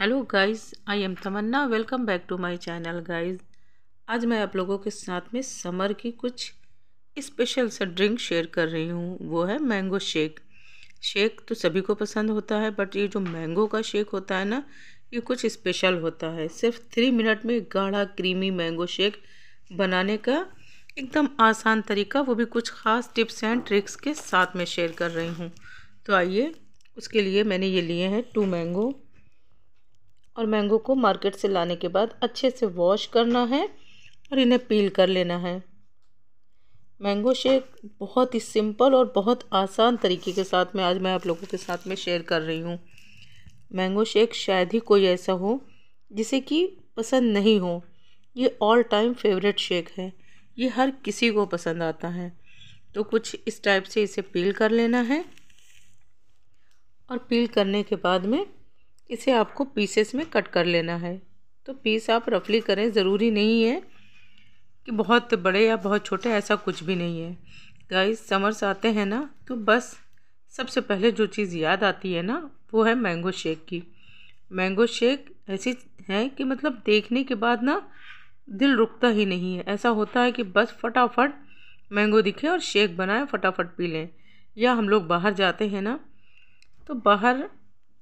hello guys I am Tamanna welcome back to my channel guys आज मैं आप लोगों के साथ में समर की कुछ स्पेशल सा ड्रिंक शेयर कर रही हूँ वो है मैंगो शेक शेक तो सभी को पसंद होता है बट ये जो मैंगो का शेक होता है ना ये कुछ स्पेशल होता है सिर्फ थ्री मिनट में गाढ़ा क्रीमी मैंगो शेक बनाने का एकदम आसान तरीका वो भी कुछ ख़ास टिप्स एंड ट्रिक्स के साथ में शेयर कर रही हूँ तो आइए उसके लिए मैंने ये लिए हैं टू मैंगो और मैंगो को मार्केट से लाने के बाद अच्छे से वॉश करना है और इन्हें पील कर लेना है मैंगो शेक बहुत ही सिंपल और बहुत आसान तरीके के साथ में आज मैं आप लोगों के साथ में शेयर कर रही हूँ मैंगो शेक शायद ही कोई ऐसा हो जिसे कि पसंद नहीं हो ये ऑल टाइम फेवरेट शेक है ये हर किसी को पसंद आता है तो कुछ इस टाइप से इसे पील कर लेना है और पील करने के बाद में इसे आपको पीसेस में कट कर लेना है तो पीस आप रफली करें ज़रूरी नहीं है कि बहुत बड़े या बहुत छोटे ऐसा कुछ भी नहीं है गाइस समर्स आते हैं ना तो बस सबसे पहले जो चीज़ याद आती है ना वो है मैंगो शेक की मैंगो शेक ऐसी है कि मतलब देखने के बाद ना दिल रुकता ही नहीं है ऐसा होता है कि बस फटाफट मैंगो दिखे और शेक बनाए फटाफट पी लें या हम लोग बाहर जाते हैं ना तो बाहर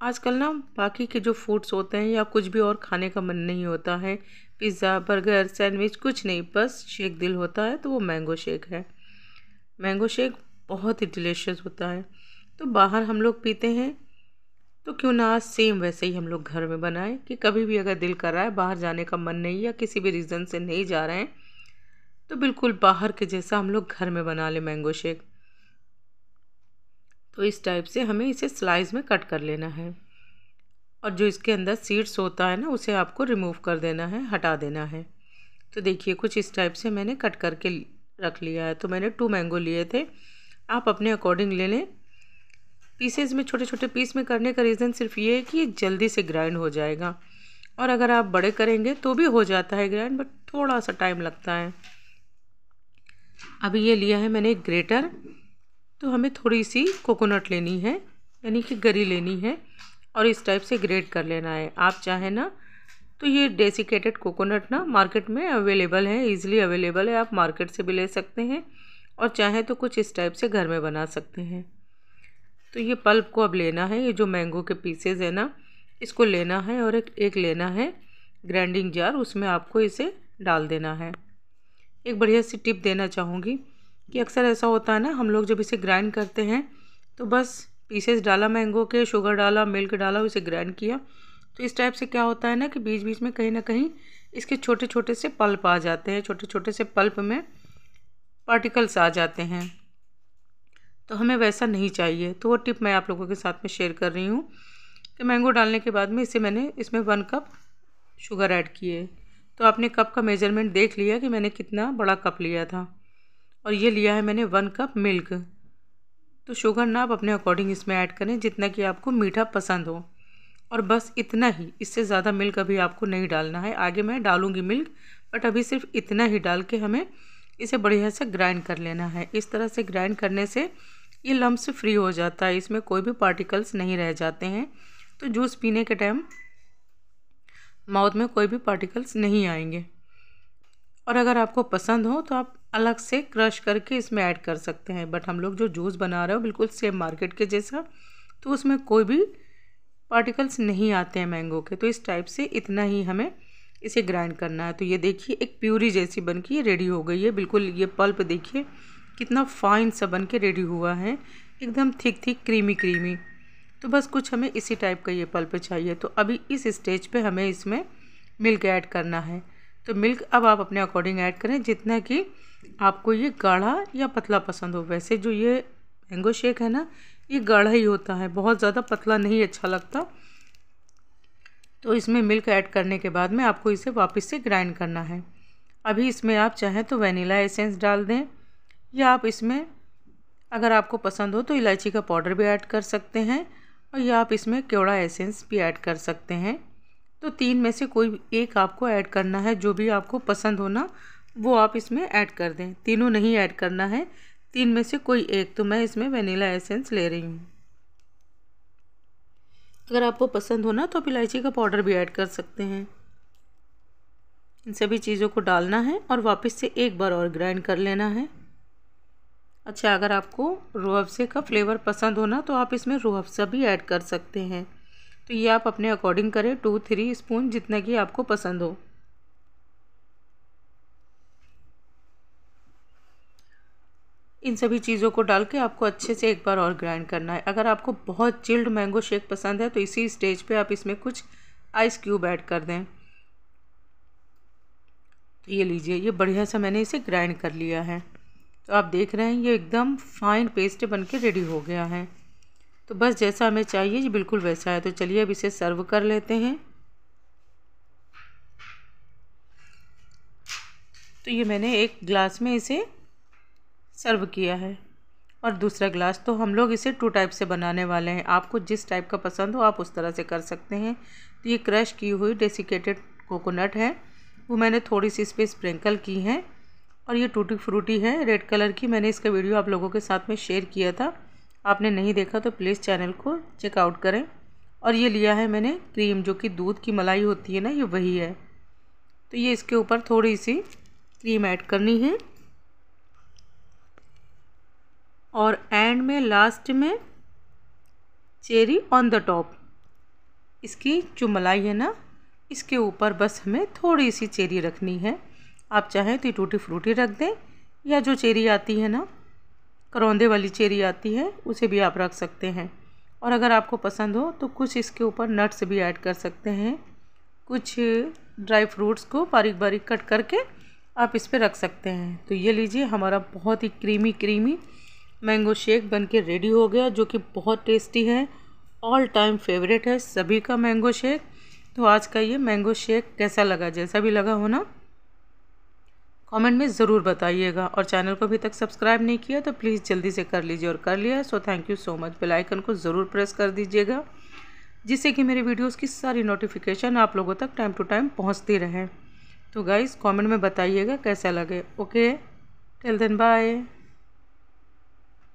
आजकल ना बाकी के जो फूड्स होते हैं या कुछ भी और खाने का मन नहीं होता है पिज़्ज़ा बर्गर सैंडविच कुछ नहीं बस शेक दिल होता है तो वो मैंगो शेक है मैंगो शेक बहुत ही डिलीशियस होता है तो बाहर हम लोग पीते हैं तो क्यों ना आज सेम वैसे ही हम लोग घर में बनाएं कि कभी भी अगर दिल कर रहा है बाहर जाने का मन नहीं या किसी भी रीज़न से नहीं जा रहे हैं तो बिल्कुल बाहर के जैसा हम लोग घर में बना लें मैंगो शेक तो इस टाइप से हमें इसे स्लाइस में कट कर लेना है और जो इसके अंदर सीड्स होता है ना उसे आपको रिमूव कर देना है हटा देना है तो देखिए कुछ इस टाइप से मैंने कट करके रख लिया है तो मैंने टू मैंगो लिए थे आप अपने अकॉर्डिंग ले लें पीसेज में छोटे छोटे पीस में करने का रीज़न सिर्फ ये है कि ये जल्दी से ग्राइंड हो जाएगा और अगर आप बड़े करेंगे तो भी हो जाता है ग्राइंड बट थोड़ा सा टाइम लगता है अभी ये लिया है मैंने एक ग्रेटर तो हमें थोड़ी सी कोकोनट लेनी है यानी कि गरी लेनी है और इस टाइप से ग्रेट कर लेना है आप चाहें ना तो ये डेसिकेटेड कोकोनट ना मार्केट में अवेलेबल है इजीली अवेलेबल है आप मार्केट से भी ले सकते हैं और चाहें तो कुछ इस टाइप से घर में बना सकते हैं तो ये पल्प को अब लेना है ये जो मैंगो के पीसेज है ना इसको लेना है और एक एक लेना है ग्राइंडिंग जार उसमें आपको इसे डाल देना है एक बढ़िया सी टिप देना चाहूँगी कि अक्सर ऐसा होता है ना हम लोग जब इसे ग्राइंड करते हैं तो बस पीसेस डाला मैंगो के शुगर डाला मिल्क डाला उसे ग्राइंड किया तो इस टाइप से क्या होता है ना कि बीच बीच में कहीं ना कहीं इसके छोटे छोटे से पल्प आ जाते हैं छोटे छोटे से पल्प में पार्टिकल्स आ जाते हैं तो हमें वैसा नहीं चाहिए तो वो टिप मैं आप लोगों के साथ में शेयर कर रही हूँ कि मैंगो डालने के बाद में इसे मैंने इसमें वन कप शुगर ऐड किए तो आपने कप का मेज़रमेंट देख लिया कि मैंने कितना बड़ा कप लिया था और ये लिया है मैंने वन कप मिल्क तो शुगर ना आप अपने अकॉर्डिंग इसमें ऐड करें जितना कि आपको मीठा पसंद हो और बस इतना ही इससे ज़्यादा मिल्क अभी आपको नहीं डालना है आगे मैं डालूँगी मिल्क बट अभी सिर्फ इतना ही डाल के हमें इसे बढ़िया से ग्राइंड कर लेना है इस तरह से ग्राइंड करने से ये लम्ब फ्री हो जाता है इसमें कोई भी पार्टिकल्स नहीं रह जाते हैं तो जूस पीने के टाइम माउथ में कोई भी पार्टिकल्स नहीं आएंगे और अगर आपको पसंद हो तो आप अलग से क्रश करके इसमें ऐड कर सकते हैं बट हम लोग जो जूस बना रहे हो बिल्कुल सेम मार्केट के जैसा तो उसमें कोई भी पार्टिकल्स नहीं आते हैं मैंगो के तो इस टाइप से इतना ही हमें इसे ग्राइंड करना है तो ये देखिए एक प्यूरी जैसी बन के ये रेडी हो गई है बिल्कुल ये पल्प देखिए कितना फाइन सा बन के रेडी हुआ है एकदम थिक थिक क्रीमी क्रीमी तो बस कुछ हमें इसी टाइप का ये पल्प चाहिए तो अभी इस स्टेज पे हमें इसमें मिल्क ऐड करना है तो मिल्क अब आप अपने अकॉर्डिंग ऐड करें जितना कि आपको ये गाढ़ा या पतला पसंद हो वैसे जो ये मैंगो शेक है ना ये गाढ़ा ही होता है बहुत ज़्यादा पतला नहीं अच्छा लगता तो इसमें मिल्क ऐड करने के बाद में आपको इसे वापस से ग्राइंड करना है अभी इसमें आप चाहें तो वनीला एसेंस डाल दें या आप इसमें अगर आपको पसंद हो तो इलायची का पाउडर भी ऐड कर सकते हैं और या आप इसमें केवड़ा एसेंस भी ऐड कर सकते हैं तो तीन में से कोई एक आपको ऐड करना है जो भी आपको पसंद हो ना वो आप इसमें ऐड कर दें तीनों नहीं ऐड करना है तीन में से कोई एक तो मैं इसमें वनीला एसेंस ले रही हूँ अगर आपको पसंद हो ना तो आप इलायची का पाउडर भी ऐड कर सकते हैं इन सभी चीज़ों को डालना है और वापस से एक बार और ग्राइंड कर लेना है अच्छा अगर आपको रूह का फ्लेवर पसंद हो ना तो आप इसमें रूह अफ्सा भी ऐड कर सकते हैं तो ये आप अपने अकॉर्डिंग करें टू थ्री स्पून जितना कि आपको पसंद हो इन सभी चीज़ों को डाल के आपको अच्छे से एक बार और ग्राइंड करना है अगर आपको बहुत चिल्ड मैंगो शेक पसंद है तो इसी स्टेज पे आप इसमें कुछ आइस क्यूब ऐड कर दें तो ये लीजिए ये बढ़िया सा मैंने इसे ग्राइंड कर लिया है तो आप देख रहे हैं ये एकदम फाइन पेस्ट बन के रेडी हो गया है तो बस जैसा हमें चाहिए ये बिल्कुल वैसा है तो चलिए अब इसे सर्व कर लेते हैं तो ये मैंने एक ग्लास में इसे सर्व किया है और दूसरा ग्लास तो हम लोग इसे टू टाइप से बनाने वाले हैं आपको जिस टाइप का पसंद हो आप उस तरह से कर सकते हैं तो ये क्रश की हुई डेसिकेटेड कोकोनट है वो मैंने थोड़ी सी इस पर स्प्रिंकल की है और ये टूटी फ्रूटी है रेड कलर की मैंने इसका वीडियो आप लोगों के साथ में शेयर किया था आपने नहीं देखा तो प्लीज़ चैनल को चेकआउट करें और ये लिया है मैंने क्रीम जो कि दूध की मलाई होती है ना ये वही है तो ये इसके ऊपर थोड़ी सी क्रीम ऐड करनी है और एंड में लास्ट में चेरी ऑन द टॉप इसकी जो मलाई है ना इसके ऊपर बस हमें थोड़ी सी चेरी रखनी है आप चाहें तो टूटी फ्रूटी रख दें या जो चेरी आती है ना करौंदे वाली चेरी आती है उसे भी आप रख सकते हैं और अगर आपको पसंद हो तो कुछ इसके ऊपर नट्स भी ऐड कर सकते हैं कुछ ड्राई फ्रूट्स को बारीक बारीक कट करके आप इस पर रख सकते हैं तो ये लीजिए हमारा बहुत ही क्रीमी क्रीमी मैंगो शेक बन के रेडी हो गया जो कि बहुत टेस्टी है ऑल टाइम फेवरेट है सभी का मैंगो शेक तो आज का ये मैंगो शेक कैसा लगा जैसा भी लगा हो ना कमेंट में ज़रूर बताइएगा और चैनल को अभी तक सब्सक्राइब नहीं किया तो प्लीज़ जल्दी से कर लीजिए और कर लिया so thank you so much bell icon को ज़रूर प्रेस कर दीजिएगा जिससे कि मेरे वीडियोस की सारी नोटिफिकेशन आप लोगों तक टाइम टू टाइम पहुंचती रहे तो गाइज़ कमेंट में बताइएगा कैसा लगे ओके टिल देन बाय